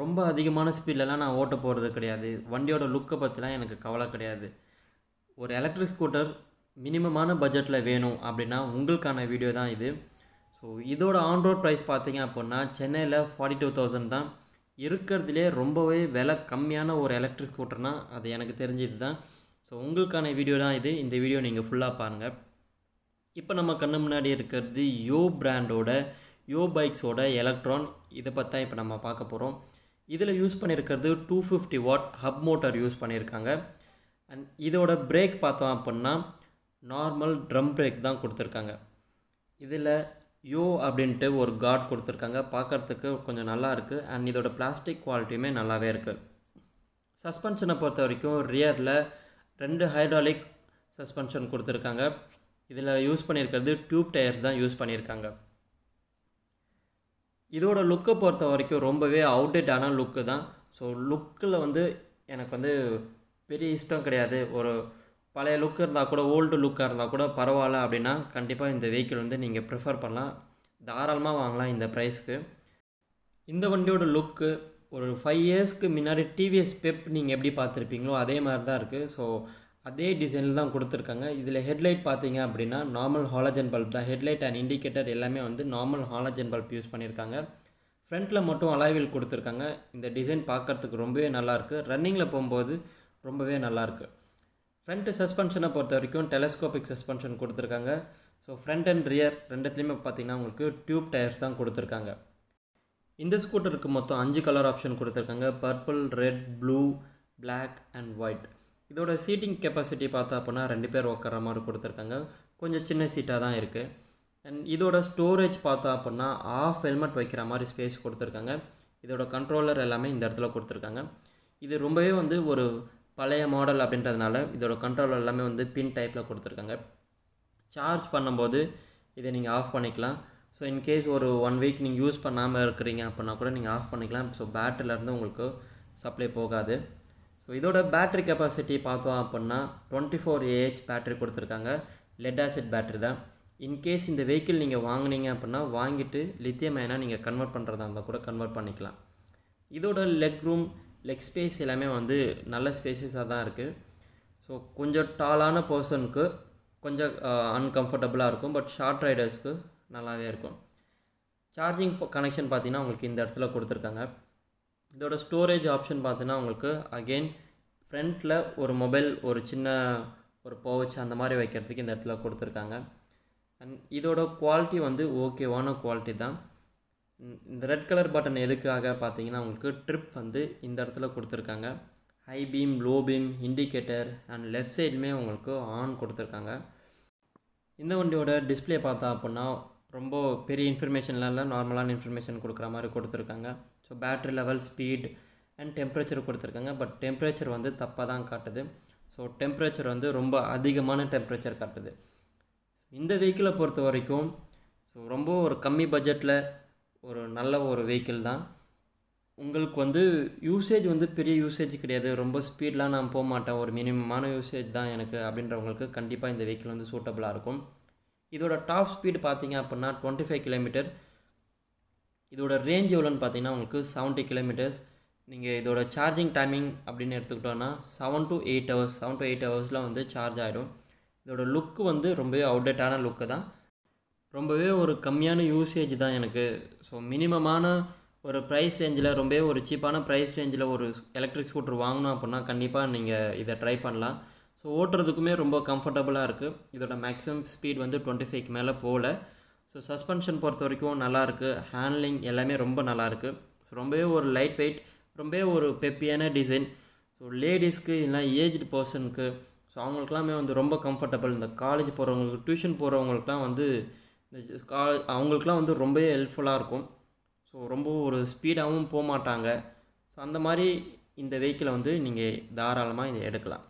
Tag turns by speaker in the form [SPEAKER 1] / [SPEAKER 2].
[SPEAKER 1] ரொம்ப அதிகமான ஸ்பீட்லலாம் நான் ஓட்ட போகிறது கிடையாது வண்டியோட லுக்கை பற்றிலாம் எனக்கு கவலை கிடையாது ஒரு எலக்ட்ரிக் ஸ்கூட்டர் மினிமமான பட்ஜெட்டில் வேணும் அப்படின்னா உங்களுக்கான வீடியோ தான் இது ஸோ இதோட ஆன்ரோட் ப்ரைஸ் பார்த்தீங்க அப்படின்னா சென்னையில் ஃபார்ட்டி டூ தௌசண்ட் தான் இருக்கிறதுலே ரொம்பவே விலை கம்மியான ஒரு எலக்ட்ரிக் ஸ்கூட்டர்னால் அது எனக்கு தெரிஞ்சது தான் ஸோ உங்களுக்கான வீடியோ தான் இது இந்த வீடியோ நீங்கள் ஃபுல்லாக பாருங்கள் இப்போ நம்ம கண்ணு முன்னாடி இருக்கிறது யோ பிராண்டோட யோ பைக்ஸோட எலக்ட்ரான் இதை பற்றி இப்போ நம்ம பார்க்க போகிறோம் இதில் யூஸ் பண்ணியிருக்கிறது two fifty watt hub motor use பண்ணியிருக்காங்க அண்ட் இதோட பிரேக் பார்த்தோம் அப்படின்னா நார்மல் ட்ரம் பிரேக் தான் கொடுத்துருக்காங்க இதில் யோ அப்படின்ட்டு ஒரு கார்ட் கொடுத்துருக்காங்க பார்க்குறதுக்கு கொஞ்சம் நல்லா இருக்குது அண்ட் இதோட பிளாஸ்டிக் குவாலிட்டியுமே நல்லாவே இருக்குது சஸ்பென்ஷனை பொறுத்த வரைக்கும் ரியரில் ரெண்டு ஹைட்ராலிக் சஸ்பென்ஷன் கொடுத்துருக்காங்க இதில் யூஸ் பண்ணியிருக்கிறது டியூப் டயர்ஸ் தான் யூஸ் பண்ணியிருக்காங்க இதோட லுக்கை பொறுத்த வரைக்கும் ரொம்பவே அவுடேட்டான லுக்கு தான் ஸோ லுக்கில் வந்து எனக்கு வந்து பெரிய இஷ்டம் கிடையாது ஒரு பழைய லுக் இருந்தால் கூட ஓல்டு லுக்காக இருந்தால் கூட பரவாயில்ல அப்படின்னா கண்டிப்பாக இந்த வெஹிக்கிள் வந்து நீங்கள் ப்ரிஃபர் பண்ணலாம் தாராளமாக வாங்கலாம் இந்த ப்ரைஸ்க்கு இந்த வண்டியோட லுக்கு ஒரு ஃபைவ் இயர்ஸ்க்கு முன்னாடி டிவிஎஸ் பெப் நீங்கள் எப்படி பார்த்துருப்பீங்களோ அதே மாதிரி தான் இருக்குது ஸோ அதே டிசைனில் தான் கொடுத்துருக்காங்க இதில் ஹெட்லைட் பார்த்தீங்க அப்படின்னா நார்மல் ஹாலஜன் பல்ப் தான் ஹெட்லைட் அண்ட் இண்டிகேட்டர் எல்லாமே வந்து நார்மல் ஹாலஜன் பல்ப் யூஸ் பண்ணியிருக்காங்க ஃப்ரண்ட்டில் மட்டும் அலாய்வில் கொடுத்துருக்காங்க இந்த டிசைன் பார்க்குறதுக்கு ரொம்பவே நல்லாயிருக்கு ரன்னிங்கில் போகும்போது ரொம்பவே நல்லாயிருக்கு ஃப்ரண்ட்டு சஸ்பென்ஷனை பொறுத்த வரைக்கும் டெலஸ்கோபிக் சஸ்பென்ஷன் கொடுத்துருக்காங்க ஸோ ஃப்ரண்ட் அண்ட் ரியர் ரெண்டுத்துலேயுமே பார்த்திங்கன்னா உங்களுக்கு டியூப் டயர்ஸ் தான் கொடுத்துருக்காங்க இந்த ஸ்கூட்டருக்கு மொத்தம் அஞ்சு கலர் ஆப்ஷன் கொடுத்துருக்காங்க purple red blue black and white இதோட சீட்டிங் கெப்பாசிட்டி பார்த்தா அப்படின்னா ரெண்டு பேர் உட்கார மாதிரி கொடுத்துருக்காங்க கொஞ்சம் சின்ன சீட்டாக தான் இருக்குது அண்ட் இதோட ஸ்டோரேஜ் பார்த்தா அப்படின்னா ஆஃப் ஹெல்மெட் வைக்கிற மாதிரி ஸ்பேஸ் கொடுத்துருக்காங்க இதோட கண்ட்ரோலர் எல்லாமே இந்த இடத்துல கொடுத்துருக்காங்க இது ரொம்பவே வந்து ஒரு பழைய மாடல் அப்படின்றதுனால இதோட கண்ட்ரோலர் எல்லாமே வந்து பின் டைப்பில் கொடுத்துருக்காங்க சார்ஜ் பண்ணும்போது இதை நீங்கள் ஆஃப் பண்ணிக்கலாம் ஸோ இன்கேஸ் ஒரு ஒன் வீக் நீங்கள் யூஸ் பண்ணாமல் இருக்கிறீங்க அப்படின்னா கூட நீங்கள் ஆஃப் பண்ணிக்கலாம் ஸோ பேட்டரியிலேருந்து உங்களுக்கு சப்ளை போகாது ஸோ இதோட பேட்ரி கெப்பாசிட்டி பார்த்தோம் அப்படின்னா டுவெண்ட்டி ஃபோர் ஏஹெச் பேட்ரி கொடுத்துருக்காங்க லெட் ஆசிட் பேட்ரி தான் இன்கேஸ் இந்த வெஹிக்கிள் நீங்கள் வாங்கினீங்க அப்படின்னா வாங்கிட்டு லித்தியம் ஐனா நீங்கள் கன்வெர்ட் பண்ணுறதா இருந்தால் கூட கன்வெர்ட் பண்ணிக்கலாம் இதோட லெக் ரூம் லெக் ஸ்பேஸ் எல்லாமே வந்து நல்ல ஸ்பேசஸாக தான் இருக்குது ஸோ கொஞ்சம் டாலான பர்சனுக்கு கொஞ்சம் அன்கம்ஃபர்டபுளாக இருக்கும் பட் ஷார்ட் ரைடர்ஸ்க்கு நல்லாவே இருக்கும் சார்ஜிங் கனெக்ஷன் பார்த்திங்கன்னா உங்களுக்கு இந்த இடத்துல கொடுத்துருக்காங்க இதோட ஸ்டோரேஜ் ஆப்ஷன் பார்த்தீங்கன்னா உங்களுக்கு அகெயின் ஃப்ரண்ட்டில் ஒரு மொபைல் ஒரு சின்ன ஒரு பவுச் அந்த மாதிரி வைக்கிறதுக்கு இந்த இடத்துல கொடுத்துருக்காங்க அண்ட் இதோட குவாலிட்டி வந்து ஓகேவான குவாலிட்டி தான் இந்த ரெட் கலர் பட்டன் எதுக்காக பார்த்தீங்கன்னா உங்களுக்கு ட்ரிப் வந்து இந்த இடத்துல கொடுத்துருக்காங்க high beam low beam indicator and left சைடுமே உங்களுக்கு ஆன் கொடுத்துருக்காங்க இந்த வண்டியோட டிஸ்பிளே பார்த்தா அப்படின்னா ரொம்ப பெரிய இன்ஃபர்மேஷன்லாம் இல்லை நார்மலான இன்ஃபர்மேஷன் கொடுக்குற மாதிரி கொடுத்துருக்காங்க so battery level speed and temperature கொடுத்துருக்காங்க பட் டெம்பரேச்சர் வந்து தப்பாக தான் காட்டுது ஸோ டெம்பரேச்சர் வந்து ரொம்ப அதிகமான டெம்பரேச்சர் காட்டுது இந்த வெஹிக்கிளை பொறுத்த வரைக்கும் ஸோ ரொம்ப ஒரு கம்மி பட்ஜெட்டில் ஒரு நல்ல ஒரு வெஹிக்கிள் தான் உங்களுக்கு வந்து யூசேஜ் வந்து பெரிய யூசேஜ் கிடையாது ரொம்ப ஸ்பீட்லாம் நான் போக மாட்டேன் ஒரு மினிமமான யூசேஜ் தான் எனக்கு அப்படின்றவங்களுக்கு கண்டிப்பாக இந்த வெஹிக்கிள் வந்து சூட்டபுளாக இருக்கும் இதோட டாப் ஸ்பீடு பார்த்தீங்க அப்படின்னா டுவெண்ட்டி ஃபைவ் கிலோமீட்டர் இதோட ரேஞ்ச் எவ்வளோன்னு பார்த்தீங்கன்னா உங்களுக்கு செவன்ட்டி கிலோமீட்டர்ஸ் நீங்கள் இதோட சார்ஜிங் டைமிங் அப்படின்னு எடுத்துக்கிட்டோன்னா seven to eight hours seven to eight ஹவர்ஸில் வந்து சார்ஜ் ஆகிடும் இதோட லுக்கு வந்து ரொம்பவே அவுடேட்டான லுக்கு தான் ரொம்பவே ஒரு கம்மியான யூசேஜ் தான் எனக்கு ஸோ மினிமமான ஒரு ப்ரைஸ் ரேஞ்சில் ரொம்பவே ஒரு சீப்பான ப்ரைஸ் ரேஞ்சில் ஒரு எலக்ட்ரிக் ஸ்கூட்டர் வாங்கணும் அப்படின்னா கண்டிப்பாக நீங்கள் இதை ட்ரை பண்ணலாம் ஸோ ஓட்டுறதுக்குமே ரொம்ப கம்ஃபர்டபுளாக இருக்குது இதோட மேக்ஸிமம் ஸ்பீட் வந்து டுவெண்ட்டி ஃபைவ்க்கு மேலே போகலை ஸோ சஸ்பென்ஷன் பொறுத்த வரைக்கும் நல்லாயிருக்கு ஹேண்ட்லிங் எல்லாமே ரொம்ப நல்லாயிருக்கு ஸோ ரொம்பவே ஒரு லைட் வெயிட் ரொம்பவே ஒரு பெப்பியான டிசைன் ஸோ லேடிஸ்க்கு இல்லைனா ஏஜ்டு பர்சனுக்கு ஸோ அவங்களுக்குலாமே வந்து ரொம்ப கம்ஃபர்டபுள் இந்த காலேஜ் போகிறவங்களுக்கு டியூஷன் போகிறவங்களுக்குலாம் வந்து இந்த அவங்களுக்குலாம் வந்து ரொம்பவே ஹெல்ப்ஃபுல்லாக இருக்கும் ஸோ ரொம்ப ஒரு ஸ்பீடாகவும் போக மாட்டாங்க ஸோ அந்த மாதிரி இந்த வெஹிக்கிளை வந்து நீங்கள் தாராளமாக இதை எடுக்கலாம்